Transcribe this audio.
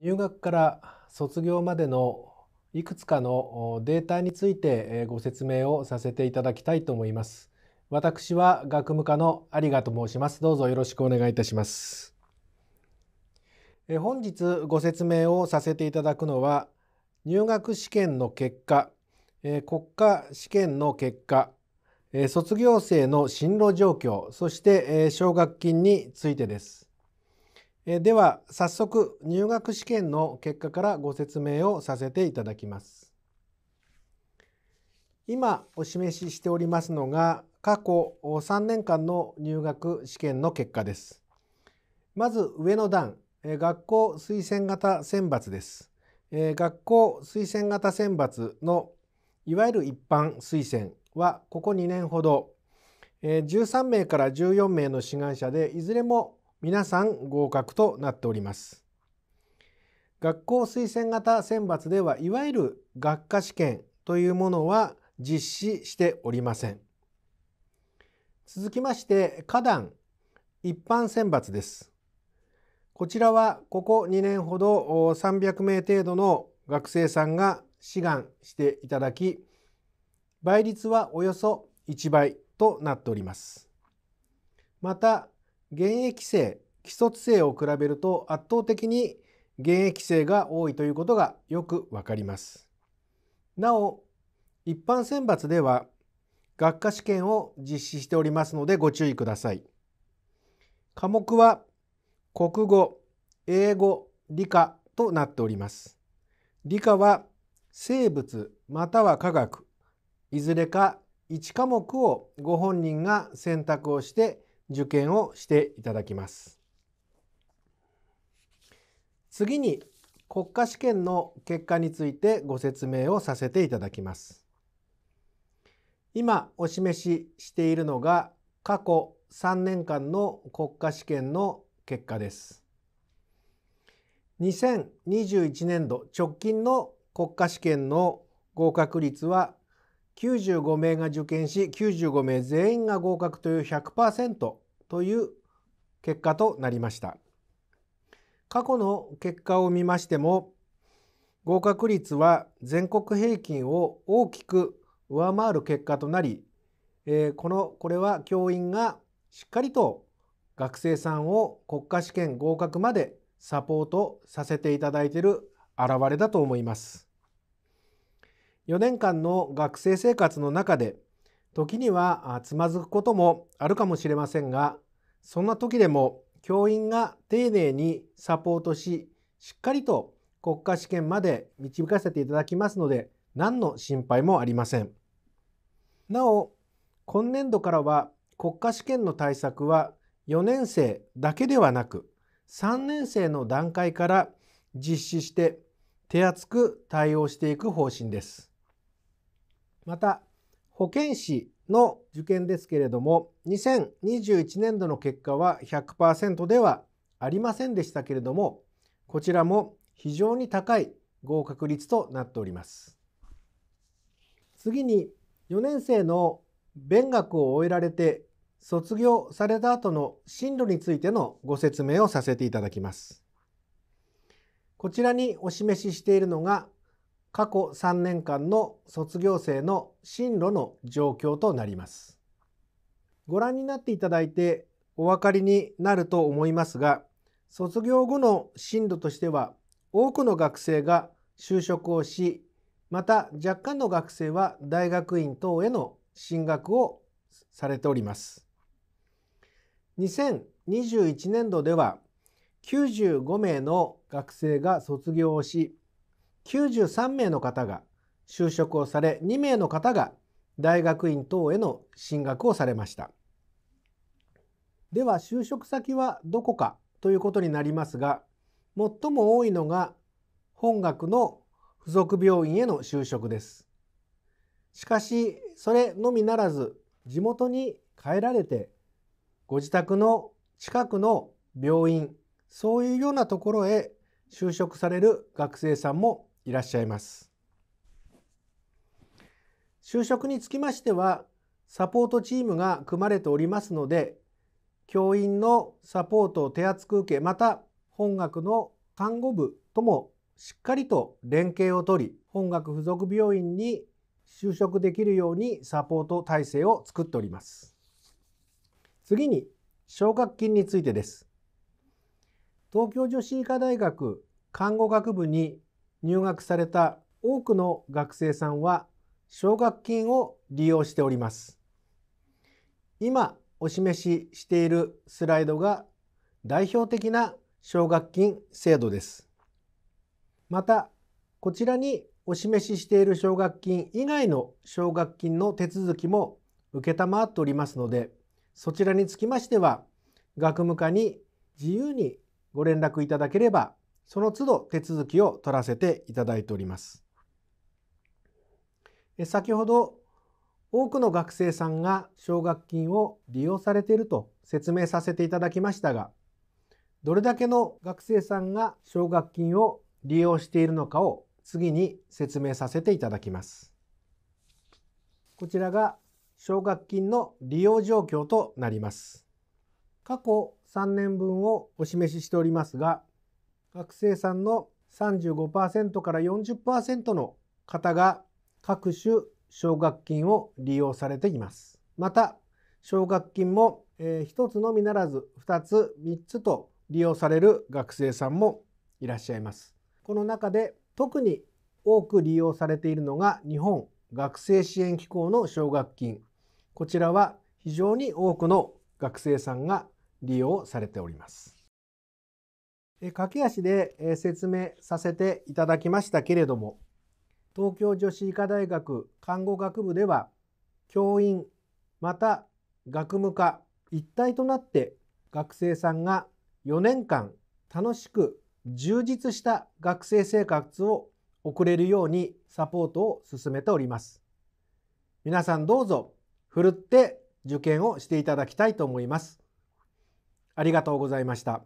入学から卒業までのいくつかのデータについてご説明をさせていただきたいと思います。私は学務課の有賀と申します。どうぞよろしくお願いいたします。本日ご説明をさせていただくのは入学試験の結果、国家試験の結果、卒業生の進路状況、そして奨学金についてです。えでは早速入学試験の結果からご説明をさせていただきます。今お示ししておりますのが過去3年間の入学試験の結果です。まず上の段、学校推薦型選抜です。学校推薦型選抜のいわゆる一般推薦はここ2年ほど13名から14名の志願者でいずれも皆さん合格となっております。学校推薦型選抜ではいわゆる学科試験というものは実施しておりません。続きまして花壇一般選抜です。こちらはここ2年ほど300名程度の学生さんが志願していただき倍率はおよそ1倍となっております。また現役生既卒生を比べると圧倒的に現役生が多いということがよくわかります。なお一般選抜では学科試験を実施しておりますのでご注意ください。科目は国語、英語、理科となっております。理科は生物または科学いずれか1科目をご本人が選択をして受験をしていただきます。次に国家試験の結果についてご説明をさせていただきます。今お示ししているのが過去3年間の国家試験の結果です。2021年度直近の国家試験の合格率は95名が受験し95名全員が合格という100%という結果となりました過去の結果を見ましても合格率は全国平均を大きく上回る結果となり、えー、このこれは教員がしっかりと学生さんを国家試験合格までサポートさせていただいている表れだと思います。4年間の学生生活の中で時にはつまずくこともあるかもしれませんがそんな時でも教員が丁寧にサポートししっかりと国家試験まで導かせていただきますので何の心配もありませんなお今年度からは国家試験の対策は4年生だけではなく3年生の段階から実施して手厚く対応していく方針ですまた保健師の受験ですけれども2021年度の結果は100%ではありませんでしたけれどもこちらも非常に高い合格率となっております次に4年生の勉学を終えられて卒業された後の進路についてのご説明をさせていただきますこちらにお示ししているのが過去3年間の卒業生の進路の状況となります。ご覧になっていただいてお分かりになると思いますが、卒業後の進路としては多くの学生が就職をし、また若干の学生は大学院等への進学をされております。2021年度では95名の学生が卒業をし、93名の方が就職をされ2名の方が大学院等への進学をされましたでは就職先はどこかということになりますが最も多いのが本学の付属病院への就職ですしかしそれのみならず地元に帰られてご自宅の近くの病院そういうようなところへ就職される学生さんもいらっしゃいます。就職につきましてはサポートチームが組まれておりますので教員のサポートを手厚く受けまた本学の看護部ともしっかりと連携をとり本学附属病院に就職できるようにサポート体制を作っております次に奨学金についてです東京女子医科大学看護学部に入学された多くの学生さんは奨学金を利用しております。今お示ししているスライドが代表的な奨学金制度です。またこちらにお示ししている奨学金以外の奨学金の手続きも承っておりますのでそちらにつきましては学務課に自由にご連絡いただければその都度手続きを取らせていただいております。先ほど多くの学生さんが奨学金を利用されていると説明させていただきましたがどれだけの学生さんが奨学金を利用しているのかを次に説明させていただきます。こちらが奨学金の利用状況となります。過去3年分をお示ししておりますが学生さんの35%から40%の方が各種奨学金を利用されています。また、奨学金も、え1つのみならず2つ、3つと利用される学生さんもいらっしゃいます。この中で特に多く利用されているのが日本学生支援機構の奨学金。こちらは非常に多くの学生さんが利用されております。駆け足で説明させていただきましたけれども東京女子医科大学看護学部では教員また学務課一体となって学生さんが4年間楽しく充実した学生生活を送れるようにサポートを進めております。皆さんどうぞふるって受験をしていただきたいと思います。ありがとうございました。